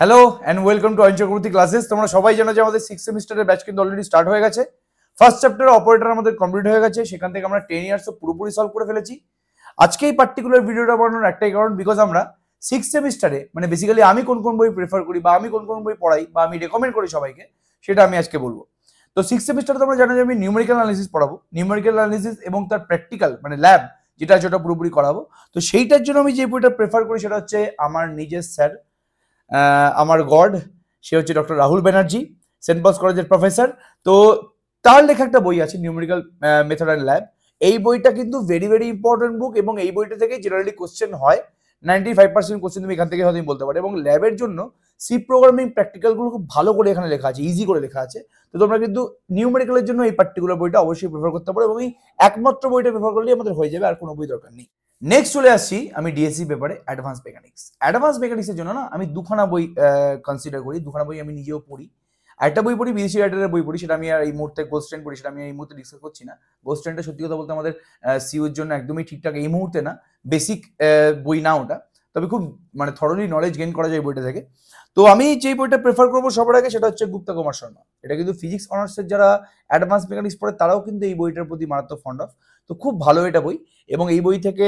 hello and welcome to Ayan classes তোমরা সবাই জানো যে আমাদের সিক্স সেমিস্টারের ব্যাচ কিন্তু অলরেডি স্টার্ট হয়ে গেছে ফার্স্ট চ্যাপ্টার অপারেটর আমাদের কমপ্লিট হয়ে গেছে সেখান থেকে আমরা টেন ইয়ার্সও পুরোপুরি সলভ করে ফেলেছি আজকে এই পার্টিকুলার ভিডিওটা বানানোর একটাই কারণ বিকজ আমরা সিক্স সেমিস্টারে মানে বেসিক্যালি আমি কোন কোন বই প্রেফার করি বা আমি কোন কোন বই পড়াই বা আমি রেকমেন্ড করি সবাইকে সেটা আমি আজকে বলবো তো সিক্স সেমিস্টারে তোমরা জানো যে আমি নিউমেরিক্যাল অ্যানালিসিস পড়াবো নিউমেরিক্যাল অ্যানালিসিস এবং তার প্র্যাকটিক্যাল মানে ল্যাব যেটা আছে ওটা পুরোপুরি করাবো তো সেইটার জন্য আমি যে বইটা প্রেফার করি সেটা হচ্ছে আমার নিজের স্যার আমার গড সে হচ্ছে doctor Rahul Banerjee saint Paul's কলেজের প্রফেসর তো তার লেখা একটা বই আছে নিউমেরিক্যাল মেথড অ্যান্ড ল্যাব এই বইটা কিন্তু ভেরি ভেরি ইম্পর্টেন্ট বুক এবং এই বইটা থেকে জেনারেলি কোশ্চেন হয় নাইনটি ফাইভ পার্সেন্ট কোশ্চেন তুমি এখান থেকে হয়তো বলতে পারো এবং ল্যাবের জন্য সি প্রোগ্রামিং প্র্যাকটিক্যালগুলো খুব ভালো করে এখানে লেখা আছে ইজি করে লেখা আছে তো তোমরা কিন্তু নিউমেরিক্যালের জন্য এই পার্টিকুলার বইটা অবশ্যই প্রেফার করতে পারো এবং এই একমাত্র বইটা প্রেফার করলেই আমাদের হয়ে যাবে আর কোনো বই দরকার নেই নেক্সট চলে আসছি আমি ডিএসসি পেপারে অ্যাডভান্স মেকানিক্স অ্যাডভান্স মেকানিক্সের জন্য না আমি দুখানা বই কনসিডার করি দুখানা বই আমি নিজেও পড়ি একটা বই পড়ি বিদেশি রাইটারের বই পড়ি সেটা আমি আর এই মুহূর্তে গোস্ট ট্রেন পড়ি সেটা আমি এই মুহূর্তে ডিসকাস করছি না গোস্ট ট্রেনটা সত্যি কথা বলতে আমাদের সিউর জন্য একদমই ঠিকঠাক এই মুহূর্তে না বেসিক বই না ওটা তবে খুব মানে থরলি নলেজ গেইন করা যায় বইটা থেকে তো আমি যে বইটা প্রেফার করবো সবার আগে সেটা হচ্ছে গুপ্তা কুমার শর্মা এটা কিন্তু ফিজিক্স অনার্সের যারা অ্যাডভান্স মেকানিক্স পড়ে তারাও কিন্তু এই বইটার প্রতি মারাত্মক ফন্ড অফ তো খুব ভালো এটা বই এবং এই বই থেকে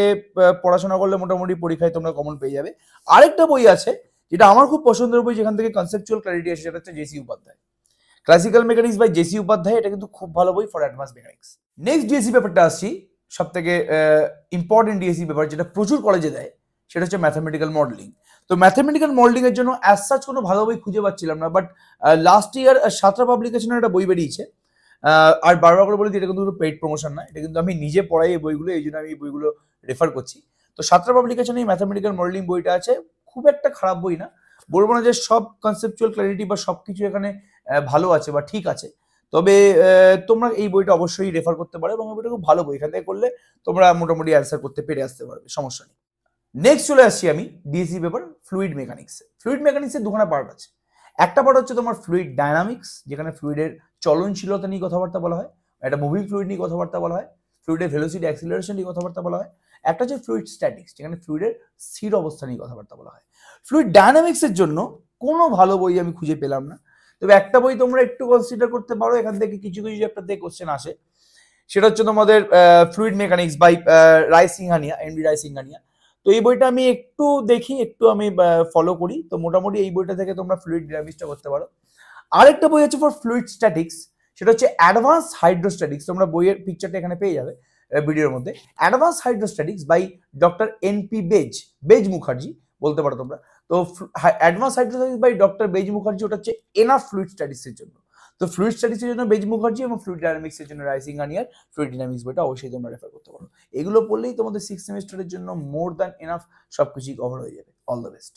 পড়াশোনা করলে মোটামুটি পরীক্ষায় তোমরা কমন পেয়ে যাবে আরেকটা বই আছে যেটা আমার খুব পছন্দের বই যেখান থেকে কনসেপচুয়াল ক্লারিটি আসে সেটা হচ্ছে JC Upadhyay classical mechanics by JC Upadhyay এটা কিন্তু খুব ভালো বই for advance mechanics next DSC পেপারটা আসছি সব থেকে ইম্পর্টেন্ট ডিএসি পেপার যেটা প্রচুর কলেজে দেয় সেটা হচ্ছে ম্যাথামেটিক্যাল মডেলিং তো ম্যাথামেটিক্যাল মডেলিং এর জন্য অ্যাজ সাচ কোনো ভালো বই খুঁজে পাচ্ছিলাম না বাট লাস্ট ইয়ার সাতরা পাবলিকেশনের একটা বই বেরিয়েছে আর বারবার করে বলি এটা কিন্তু কোনো পেইড প্রমোশন না এটা কিন্তু আমি নিজে পড়াই এই বইগুলো এই জন্য আমি এই বইগুলো রেফার করছি তো সাতরা পাবলিকেশনে এই ম্যাথামেটিক্যাল মডেলিং বইটা আছে খুব একটা খারাপ বই না বলবো না যে সব কনসেপচুয়াল ক্ল্যারিটি বা সব কিছু এখানে ভালো আছে বা ঠিক আছে তবে তোমরা এই বইটা অবশ্যই রেফার করতে পারো এবং বইটা খুব ভালো বই এখান থেকে করলে তোমরা মোটামুটি অ্যান্সার করতে পেরে আসতে পারবে সমস্যা নেই নেক্সট চলে আসছি আমি ডিএসি পেপার ফ্লুইড মেকানিক্সে ফ্লুইড মেকানিক্সের দুখানা পার্ট আছে একটা পার্ট হচ্ছে তোমার ফ্লুইড ডায়নামিক্স যেখানে ফ্লুইডের চলনশীলতা নিয়ে কথাবার্তা বলা হয় একটা মুভিং ফ্লুইড নিয়ে কথাবার্তা বলা হয় ফ্লুইডের ভেলোসিটি অ্যাক্সিলারেশন নিয়ে কথাবার্তা বলা হয় একটা হচ্ছে ফ্লুইড স্ট্যাটিক্স যেখানে ফ্লুইডের স্থির অবস্থা নিয়ে কথাবার্তা বলা হয় ফ্লুইড ডায়নামিক্সের জন্য কোনো ভালো বই আমি খুঁজে পেলাম না তবে একটা বই তোমরা একটু কনসিডার করতে পারো এখান থেকে কিছু কিছু একটা দিয়ে কোশ্চেন আসে সেটা হচ্ছে তোমাদের fluid mechanics by Raisinghania N B Raisinghania তো এই বইটা আমি একটু দেখি একটু আমি ফলো করি তো মোটামুটি এই বইটা থেকে তোমরা ফ্লুইড ডায়ামিক্সটা করতে পারো আরেকটা বই হচ্ছে ফর ফ্লুইড স্ট্যাটিক্স সেটা হচ্ছে অ্যাডভান্স হাইড্রোস্ট্যাটিক্স তোমরা বইয়ের পিকচারটা এখানে পেয়ে যাবে ভিডিওর মধ্যে advance hydrostatics by doctor N P Bej Bej Mukherjee বলতে পারো তোমরা তো advance hydrostatics by doctor Bej Mukherjee ওটা হচ্ছে এনাফ ফ্লুইড স্ট্যাটিক্সের জন্য তো ফ্লুইড স্টাডিসের জন্য বেজ মুখার্জি এবং ফ্লুইড ডাইনামিক্সের জন্য রাইসিং আনিয়ার ফ্লুইড ডাইনামিক্স বইটা অবশ্যই তোমরা রেফার করতে পারো এগুলো পড়লেই তোমাদের সিক্স সেমিস্টারের জন্য মোর দ্যান এনাফ সবকিছুই কভার হয়ে যাবে অল দ্য বেস্ট